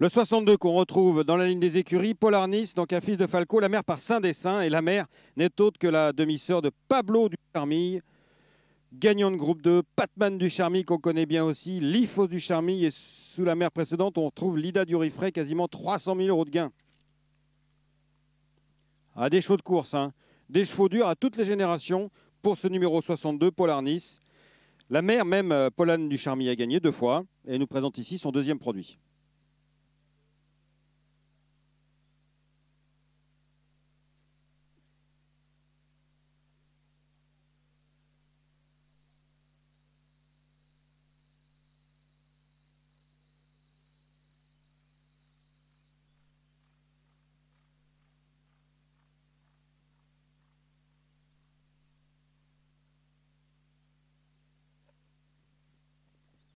Le 62 qu'on retrouve dans la ligne des écuries, Paul Arnis, donc un fils de Falco, la mère par Saint-Dessin. Et la mère n'est autre que la demi-sœur de Pablo du Charmille, gagnant de groupe 2, Patman Charmille qu'on connaît bien aussi, du Charmille. Et sous la mère précédente, on retrouve Lida Durifray, quasiment 300 000 euros de gains. À ah, des chevaux de course, hein. des chevaux durs à toutes les générations pour ce numéro 62, Paul Arnis. La mère même, euh, du Charmille, a gagné deux fois et nous présente ici son deuxième produit.